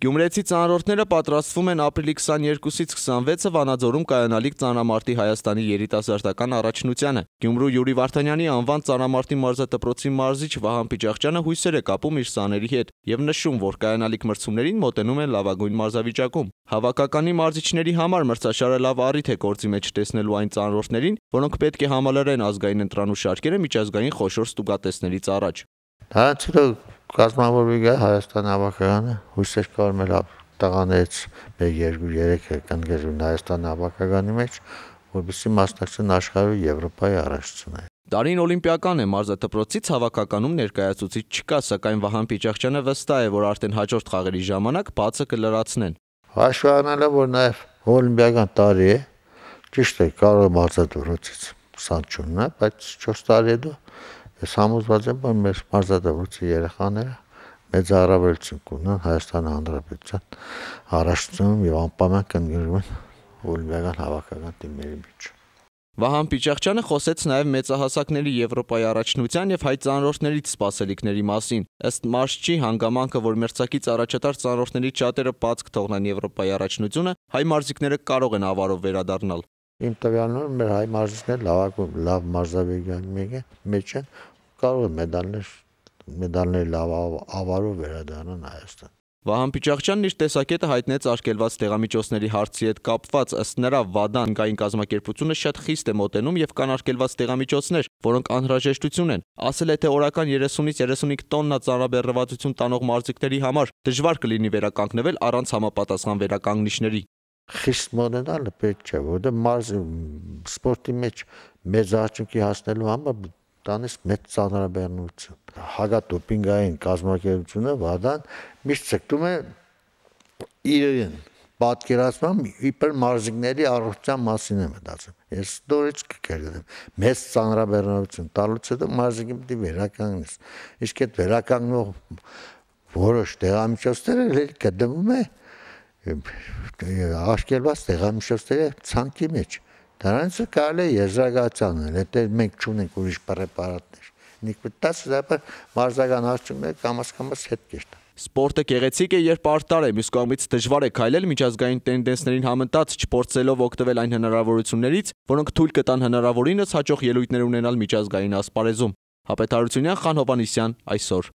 Գյումրեցի ծանրորդները պատրաստվում են ապրիլի 22-ից 26-ը Վանաձորում կայանալիք ծանրամարտի Հայաստանի երիտասարդական առաջնությանը։ Գյումրու Յուրի Վարդանյանի անվան ծանրամարտի մարզադպրոցի մարզիչ Վահան Պիճախջյանը հույսեր է կապում իր սաների հետ եւ նշում, որ կայանալիք մրցումներին մոտենում են լավագույն մարզավիճակում։ Հավաքականի մարզիչների համար մրցաշարը լավ առիթ է գործի մեջ տեսնելու այն ծանրորդներին, որոնք պետք է համալրեն ազգային ընտրանու շարքերը միջազգային խոշոր ստուգատեսներից առաջ։ Դա ցուրտ կազմավորվի գա Հայաստան ավակարանը, հույսեր կար մեր տղաներից մեր երկու երեքը կնգրվին Հայաստան ավակարանի մեջ, որպեսի մասնակցեն աշխարհի Եվրոպայի առաջացնային։ Դարին օլիմպիական է մարզադպրոցից հավաքականում ներկայացուցիչ չկա, սակայն Վահան Պիճախջյանը վստահ է, որ արդեն հաջորդ խաղերի ժամանակ բացը կլրացնեն։ Հաշվառնելով, որ նաև օլիմպիական տարի է, ճիշտ է, կարող է մարզադպրոցից 20 չունենա, բայց 4 տարի հետո Ես համոզված եմ, որ մեր մարզադահուծի երեխաները մեծ առավելություն կունենան Հայաստան Հանրապետության առաջնությունում եւ անպայման կընդգրկվեն օլիմպիական հավաքական թիմերի միջև։ Վահան Պիճախջյանը խոսեց նաև մեծահասակների Եվրոպայի առաջնության եւ հայ ծանրորդներից սպասելիքների մասին։ Ըստ մարշչի հանգամանքը, որ մերցակից առաջատար ծանրորդների շատերը բաց կթողնան Եվրոպայի առաջնությունը, հայ մարզիկները կարող են ավարով վերադառնալ իմ տվյալներով մեր հայ մարզիչներ լավ լավ մարզավիգանի մեջ են կարող է մեդալներ մեդալներ լավ ավարով վերադառնան Հայաստան Վահան Պիճախյանն իր տեսակետը հայտնեց արկելված տեղամիջոցների հարցի հետ կապված, ըստ նրա վադանգային կազմակերպությունը շատ խիստ է մոտենում եւ կան արկելված տեղամիջոցներ, որոնք անհրաժեշտություն են։ Ասել է, թե օրական 30-ից 35 տոննա ծանրաբեռնվածություն տանող մարզիկների համար դժվար կլինի վերականգնվել առանց համապատասխան վերականգնիչների խիստ մոդենալը պետք չէ, որտեղ մարզ սպորտի մեջ մեծ արդյունքի հասնելու համար տանես մեծ ծանրաբեռնություն։ Հագադոպինգային կազմակերպությունը վադան միշտ ցկտում է իրեն պատկերացնում իբր մարզիկների առողջության մասին է մտածում։ Ես ստորից կգրեմ։ Մեծ ծանրաբեռնություն տալուց հետո մարզիկը պետք է վերականգնես։ Իսկ այդ վերականգնող որոշ դեղամիջոցները կդվում է, է աշկերված տեղամիջոցները ցանկի մեջ։ Դրանից կարելի է եզրակացանել, եթե մենք չունենք ուրիշ պրեպարատներ։ Նիկտաս դեպի մարզական արդյունքները կամաս-կամաս հետ կերտ։ Սպորտը գեղեցիկ է, երբ արդար է, մյուս կողմից դժվար է քայլել միջազգային տենդենսներին համընտած, չփորձելով օգտվել այն հնարավորություններից, որոնք թույլ կտան հնարավորինս հաջող ելույթներ ունենալ միջազգային ասպարեզում։ Հապետ Հարությունյան, Խան Հովանիսյան, այսօր։